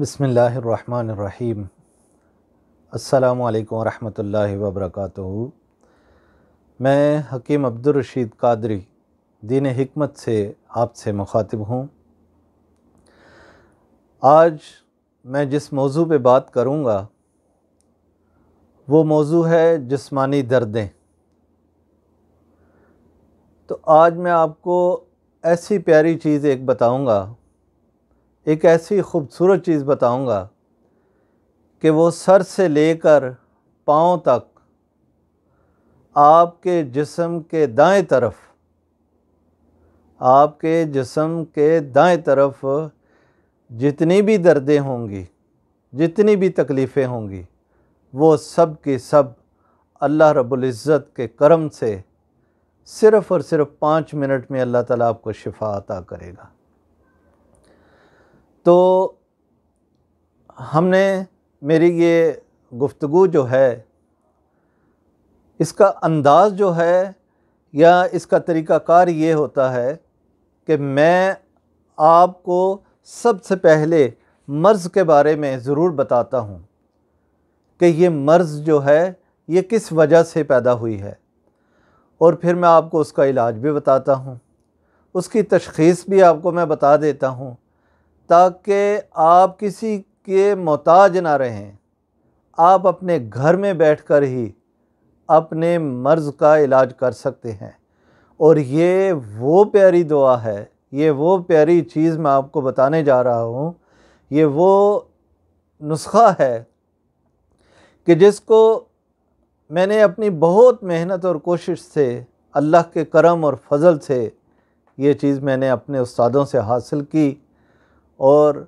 बसमीम अल्लाम ला वरक मैं हकीम अब्दुलरशीद कादरी दीन हमत से आपसे मुखातिब हूँ आज मैं जिस मौजू पे बात करूँगा वो मौजू है जिस्मानी दर्दें तो आज मैं आपको ऐसी प्यारी चीज़ एक बताऊँगा एक ऐसी ख़ूबसूरत चीज़ बताऊंगा कि वो सर से लेकर पाँव तक आपके जिसम के दाएं तरफ आपके जिसम के दाएं तरफ जितनी भी दर्दें होंगी जितनी भी तकलीफ़ें होंगी वो सब की सब अल्लाह रबुल्ज़त के करम से सिर्फ़ और सिर्फ़ पाँच मिनट में अल्लाह ताला आपको शिफा अता करेगा तो हमने मेरी ये गुफ्तु जो है इसका अंदाज़ जो है या इसका तरीक़ाकार ये होता है कि मैं आपको सबसे पहले मर्ज़ के बारे में ज़रूर बताता हूँ कि ये मर्ज़ जो है ये किस वजह से पैदा हुई है और फिर मैं आपको उसका इलाज भी बताता हूँ उसकी तशखीस भी आपको मैं बता देता हूँ ताकि आप किसी के मोहताज ना रहें आप अपने घर में बैठकर ही अपने मर्ज़ का इलाज कर सकते हैं और ये वो प्यारी दुआ है ये वो प्यारी चीज़ मैं आपको बताने जा रहा हूँ ये वो नुस्खा है कि जिसको मैंने अपनी बहुत मेहनत और कोशिश से अल्लाह के करम और फजल से ये चीज़ मैंने अपने उस्तादों से हासिल की और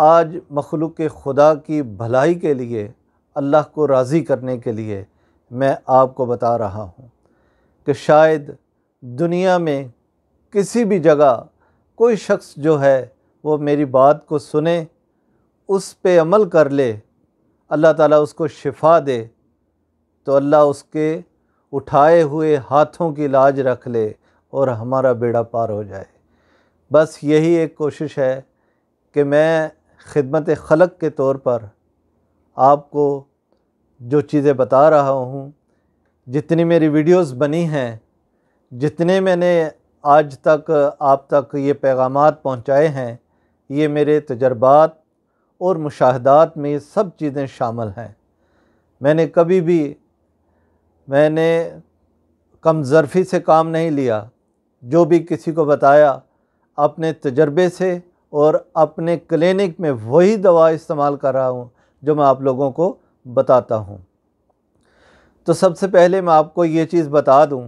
आज मखलूक खुदा की भलाई के लिए अल्लाह को राज़ी करने के लिए मैं आपको बता रहा हूँ कि शायद दुनिया में किसी भी जगह कोई शख्स जो है वो मेरी बात को सुने उस पे अमल कर ले अल्लाह ताला उसको शिफा दे तो अल्लाह उसके उठाए हुए हाथों की लाज रख ले और हमारा बेड़ा पार हो जाए बस यही एक कोशिश है कि मैं ख़िदमत खलक के तौर पर आपको जो चीज़ें बता रहा हूँ जितनी मेरी वीडियोस बनी हैं जितने मैंने आज तक आप तक ये पैगाम पहुँचाए हैं ये मेरे तजर्बात और मुशाहदात में सब चीज़ें शामिल हैं मैंने कभी भी मैंने कम ज़रफ़ी से काम नहीं लिया जो भी किसी को बताया अपने तजर्बे से और अपने क्लिनिक में वही दवा इस्तेमाल कर रहा हूँ जो मैं आप लोगों को बताता हूँ तो सबसे पहले मैं आपको ये चीज़ बता दूँ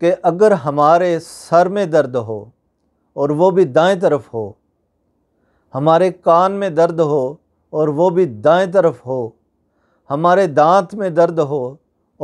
कि अगर हमारे सर में दर्द हो और वो भी दाएं तरफ हो हमारे कान में दर्द हो और वो भी दाएं तरफ हो हमारे दांत में दर्द हो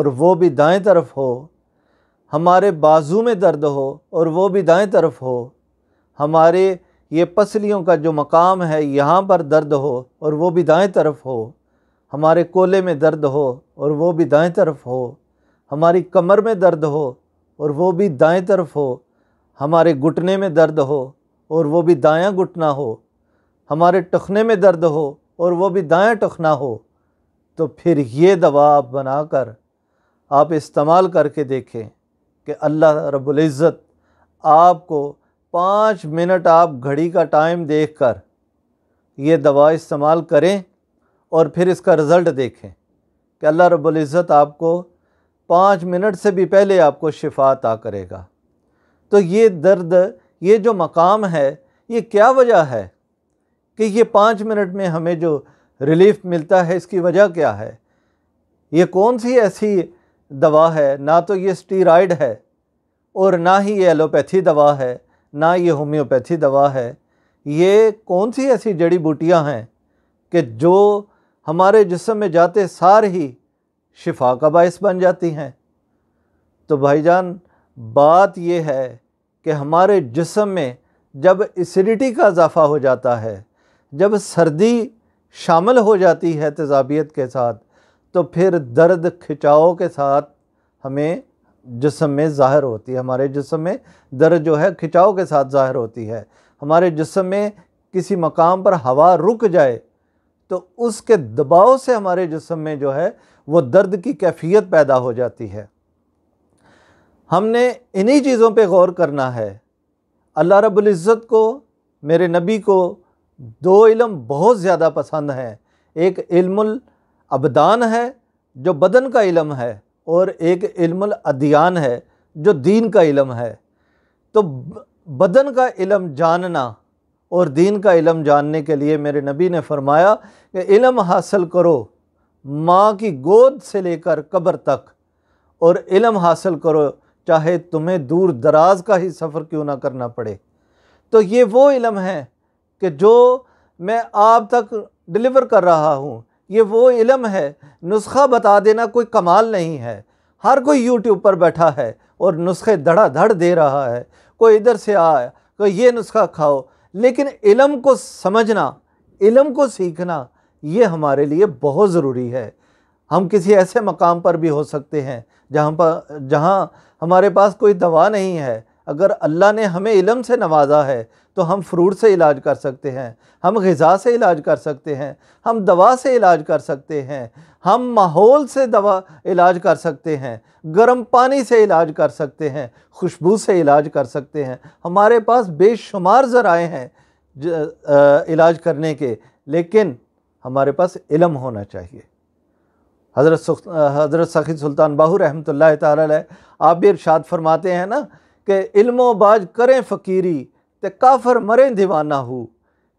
और वो भी दाएं तरफ हो हमारे बाजू में दर्द हो और वो भी दाएं तरफ हो हमारे ये पसलियों का जो मकाम है यहाँ पर दर्द हो और वो भी दाएं तरफ हो हमारे कोले में दर्द हो और वो भी दाएं तरफ हो हमारी कमर में दर्द हो और वो भी दाएं तरफ हो हमारे घुटने में दर्द हो और वो भी दायां घुटना हो हमारे टखने में दर्द हो और वो भी दायां टखना हो तो फिर ये दवा आप बनाकर आप इस्तेमाल करके देखें कि अल्लाह रबुल्ज़त आपको पाँच मिनट आप घड़ी का टाइम देखकर ये दवा इस्तेमाल करें और फिर इसका रिज़ल्ट देखें कि अल्लाह इज़्ज़त आपको पाँच मिनट से भी पहले आपको शिफा अता करेगा तो ये दर्द ये जो मकाम है ये क्या वजह है कि ये पाँच मिनट में हमें जो रिलीफ मिलता है इसकी वजह क्या है ये कौन सी ऐसी दवा है ना तो ये स्टीराइड है और ना ही ये एलोपैथी दवा है ना ये होम्योपैथी दवा है ये कौन सी ऐसी जड़ी बूटियां हैं कि जो हमारे जिसम में जाते सार ही शिफा का बायस बन जाती हैं तो भाईजान बात यह है कि हमारे जिसम में जब एसिडिटी का इजाफ़ा हो जाता है जब सर्दी शामिल हो जाती है तेजाबियत के साथ तो फिर दर्द खिंचाव के साथ हमें जिसम में ज़ाहिर होती है हमारे जिसम में दर्द जो है खिंचाव के साथ ज़ाहिर होती है हमारे जिसम में किसी मकाम पर हवा रुक जाए तो उसके दबाव से हमारे जिसम में जो है वो दर्द की कैफियत पैदा हो जाती है हमने इन्हीं चीज़ों पे गौर करना है अल्लाह रब्बुल इज़्ज़त को मेरे नबी को दो इलम बहुत ज़्यादा पसंद हैं एक इल्मुल अबदान है जो बदन का इलम है और एक इल्मल अध्ययन है जो दीन का इलम है तो बदन का इलम जानना और दीन का इलम जानने के लिए मेरे नबी ने फरमाया कि इलम हासिल करो माँ की गोद से लेकर कब्र तक और इलम हासिल करो चाहे तुम्हें दूर दराज का ही सफ़र क्यों ना करना पड़े तो ये वो इलम है कि जो मैं आप तक डिलीवर कर रहा हूँ ये वो इलम है नुस्खा बता देना कोई कमाल नहीं है हर कोई यूट्यूब पर बैठा है और नुस्खे धड़ा धड़ दे रहा है कोई इधर से आए कोई ये नुस्खा खाओ लेकिन इलम को समझना इलम को सीखना ये हमारे लिए बहुत ज़रूरी है हम किसी ऐसे मकाम पर भी हो सकते हैं जहाँ पर जहाँ हमारे पास कोई दवा नहीं है अगर अल्लाह ने हमें इलम से नवाजा है तो हम फ्रूट से इलाज कर सकते हैं हम गज़ा से इलाज कर सकते हैं हम दवा से इलाज कर सकते हैं हम माहौल से दवा इलाज कर सकते हैं गर्म पानी से इलाज कर सकते हैं खुशबू से इलाज कर सकते हैं हमारे पास बेशुमार ज़राए हैं इलाज करने के लेकिन हमारे पास इलम होना चाहिए हज़रत हज़रत सखी सुल्तान बाहू रहमत ला आप भी इर्शाद फरमाते हैं ना कि इल्मो बाज करें फ़कीरी तो काफर मरें दीवाना हो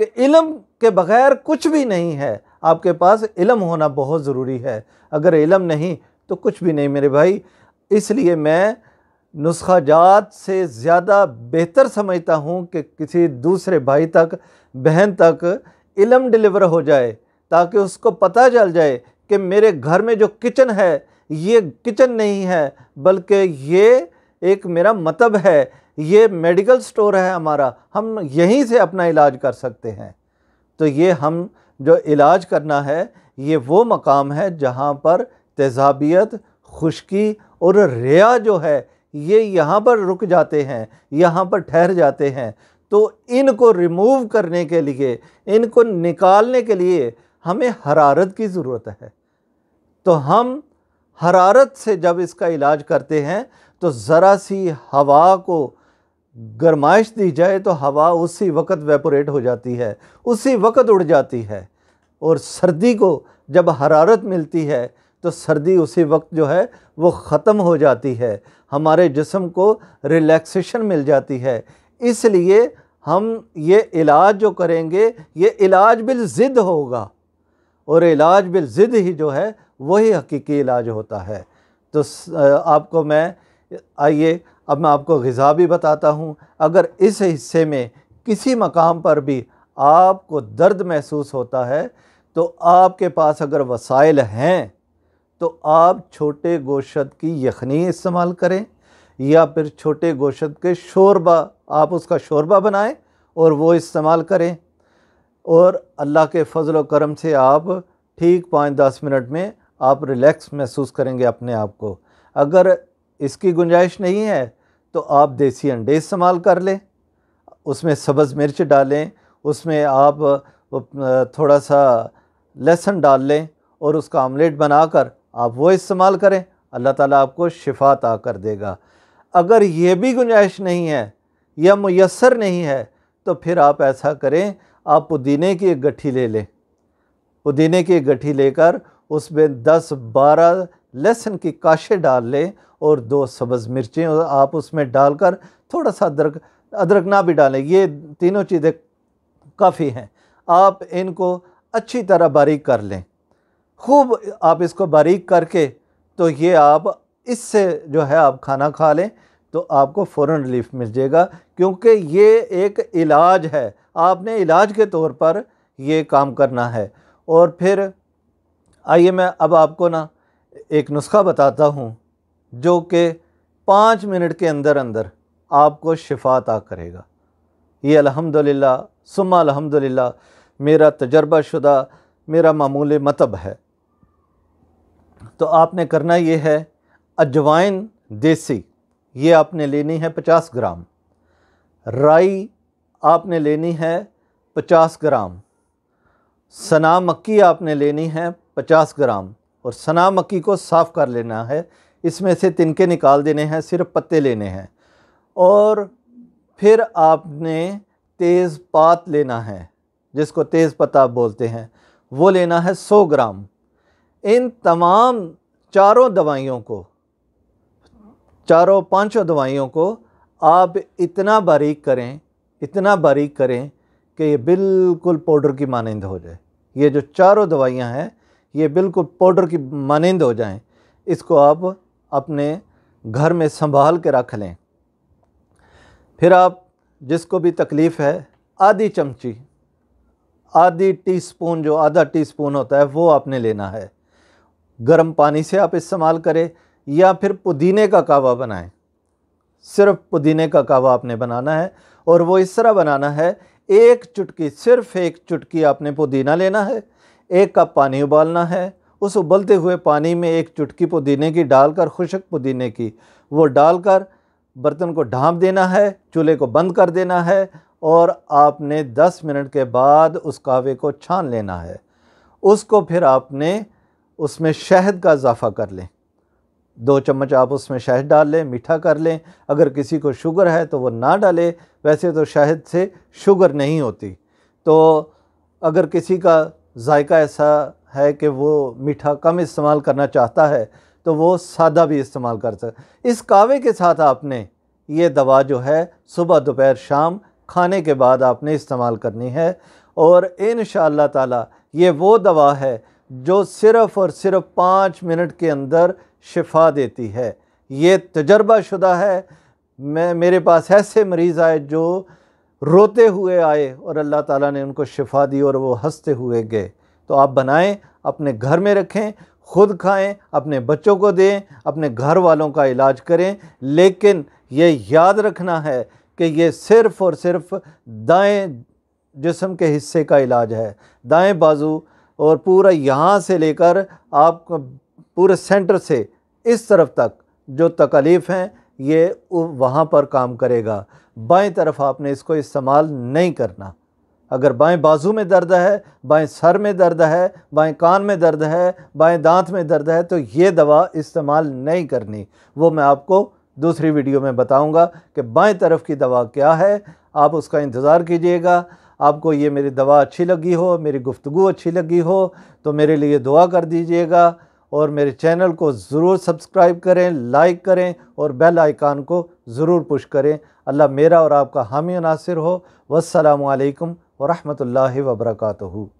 कि इल्म के बग़ैर कुछ भी नहीं है आपके पास इल्म होना बहुत ज़रूरी है अगर इल्म नहीं तो कुछ भी नहीं मेरे भाई इसलिए मैं नुस्खा जात से ज़्यादा बेहतर समझता हूँ कि किसी दूसरे भाई तक बहन तक इलम डिलीवर हो जाए ताकि उसको पता चल जाए कि मेरे घर में जो किचन है ये किचन नहीं है बल्कि ये एक मेरा मतलब है ये मेडिकल स्टोर है हमारा हम यहीं से अपना इलाज कर सकते हैं तो ये हम जो इलाज करना है ये वो मकाम है जहाँ पर तेजाबियत खुशकी और रिया जो है ये यहाँ पर रुक जाते हैं यहाँ पर ठहर जाते हैं तो इनको रिमूव करने के लिए इनको निकालने के लिए हमें हरारत की ज़रूरत है तो हम हरारत से जब इसका इलाज करते हैं तो ज़रा सी हवा को गर्माइश दी जाए तो हवा उसी वक्त वेपोरेट हो जाती है उसी वक्त उड़ जाती है और सर्दी को जब हरारत मिलती है तो सर्दी उसी वक्त जो है वो ख़त्म हो जाती है हमारे जिसम को रिलैक्सेशन मिल जाती है इसलिए हम ये इलाज जो करेंगे ये इलाज बिल ज़िद होगा और इलाज बिल ज़िद ही जो है वही हकीकी इलाज होता है तो आपको मैं आइए अब मैं आपको गज़ा भी बताता हूँ अगर इस हिस्से में किसी मकाम पर भी आपको दर्द महसूस होता है तो आपके पास अगर वसाइल हैं तो आप छोटे गोशत की यखनी इस्तेमाल करें या फिर छोटे गोशत के शोरबा आप उसका शोरबा बनाएं और वो इस्तेमाल करें और अल्लाह के फ़जल करम से आप ठीक पाँच दस मिनट में आप रिलैक्स महसूस करेंगे अपने आप को अगर इसकी गुंजाइश नहीं है तो आप देसी अंडे इस्तेमाल कर लें उसमें सब्ज़ मिर्च डालें उसमें आप थोड़ा सा लहसुन डाल लें और उसका आमलेट बनाकर आप वो इस्तेमाल करें अल्लाह ताला आपको शिफा आ कर देगा अगर ये भी गुंजाइश नहीं है या मैसर नहीं है तो फिर आप ऐसा करें आप पुदीने की एक गट्ठी ले लें पुदीने की एक गट्ठी लेकर उसमें दस बारह लहसुन की काशे डाल लें और दो सब्ज़ मिर्चें आप उसमें डालकर थोड़ा सा अदरक अदरक ना भी डालें ये तीनों चीज़ें काफ़ी हैं आप इनको अच्छी तरह बारीक कर लें खूब आप इसको बारीक करके तो ये आप इससे जो है आप खाना खा लें तो आपको फ़ौर रिलीफ मिल जाएगा क्योंकि ये एक इलाज है आपने इलाज के तौर पर ये काम करना है और फिर आइए मैं अब आपको ना एक नुस्खा बताता हूँ जो कि पाँच मिनट के अंदर अंदर आपको शिफात आ करेगा ये अल्हम्दुलिल्लाह सुम्मा अल्हम्दुलिल्लाह मेरा तजर्बा शुदा मेरा मामूल मतब है तो आपने करना ये है अजवाइन देसी ये आपने लेनी है पचास ग्राम राई आपने लेनी है पचास ग्राम सना मक्की आपने लेनी है पचास ग्राम और सना मक्की को साफ़ कर लेना है इसमें से तिनके निकाल देने हैं सिर्फ पत्ते लेने हैं और फिर आपने तेज़ पात लेना है जिसको तेज़ पत्ता बोलते हैं वो लेना है 100 ग्राम इन तमाम चारों दवाइयों को चारों पांचों दवाइयों को आप इतना बारीक करें इतना बारीक करें कि ये बिल्कुल पाउडर की मानंद हो जाए ये जो चारों दवाइयाँ हैं ये बिल्कुल पाउडर की मानंद हो जाएं इसको आप अपने घर में संभाल के रख लें फिर आप जिसको भी तकलीफ़ है आधी चमची आधी टीस्पून जो आधा टीस्पून होता है वो आपने लेना है गर्म पानी से आप इस्तेमाल करें या फिर पुदीने का कावा बनाएं सिर्फ पुदीने का कावा आपने बनाना है और वो इस तरह बनाना है एक चुटकी सिर्फ एक चुटकी आपने पुदीना लेना है एक कप पानी उबालना है उस उबलते हुए पानी में एक चुटकी पुदीने की डालकर खुशक पुदीने की वो डालकर बर्तन को ढाँप देना है चूल्हे को बंद कर देना है और आपने 10 मिनट के बाद उस कावे को छान लेना है उसको फिर आपने उसमें शहद का इजाफ़ा कर लें दो चम्मच आप उसमें शहद डाल लें मीठा कर लें अगर किसी को शुगर है तो वो ना डाले वैसे तो शहद से शुगर नहीं होती तो अगर किसी का जायका ऐसा है कि वो मीठा कम इस्तेमाल करना चाहता है तो वो सादा भी इस्तेमाल कर सकता इस कावे के साथ आपने ये दवा जो है सुबह दोपहर शाम खाने के बाद आपने इस्तेमाल करनी है और इन ताला ये वो दवा है जो सिर्फ़ और सिर्फ पाँच मिनट के अंदर शिफा देती है ये तजर्बा शुदा है मैं मेरे पास ऐसे मरीज़ आए जो रोते हुए आए और अल्लाह ताला ने उनको शिफा दी और वो हंसते हुए गए तो आप बनाएं अपने घर में रखें खुद खाएं अपने बच्चों को दें अपने घर वालों का इलाज करें लेकिन ये याद रखना है कि ये सिर्फ़ और सिर्फ दाएं जिसम के हिस्से का इलाज है दाएं बाजू और पूरा यहाँ से लेकर आप पूरे सेंटर से इस तरफ तक जो तकलीफ़ हैं ये वहाँ पर काम करेगा बाएं तरफ आपने इसको इस्तेमाल नहीं करना अगर बाएं बाजू में दर्द है बाएं सर में दर्द है बाएं कान में दर्द है बाएं दांत में दर्द है तो ये दवा इस्तेमाल नहीं करनी वो मैं आपको दूसरी वीडियो में बताऊंगा कि बाएं तरफ की दवा क्या है आप उसका इंतज़ार कीजिएगा आपको ये मेरी दवा अच्छी लगी हो मेरी गुफ्तु अच्छी लगी हो तो मेरे लिए दुआ कर दीजिएगा और मेरे चैनल को ज़रूर सब्सक्राइब करें लाइक करें और बेल आइकान को ज़रूर पुश करें अल्लाह मेरा और आपका हामी नासिर हो वालेकुम वरहमल वबरकू